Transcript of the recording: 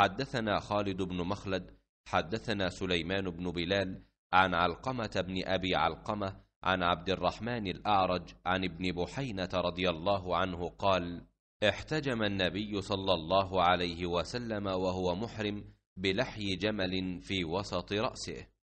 حدثنا خالد بن مخلد حدثنا سليمان بن بلال عن علقمه بن ابي علقمه عن عبد الرحمن الاعرج عن ابن بحينه رضي الله عنه قال احتجم النبي صلى الله عليه وسلم وهو محرم بلحي جمل في وسط راسه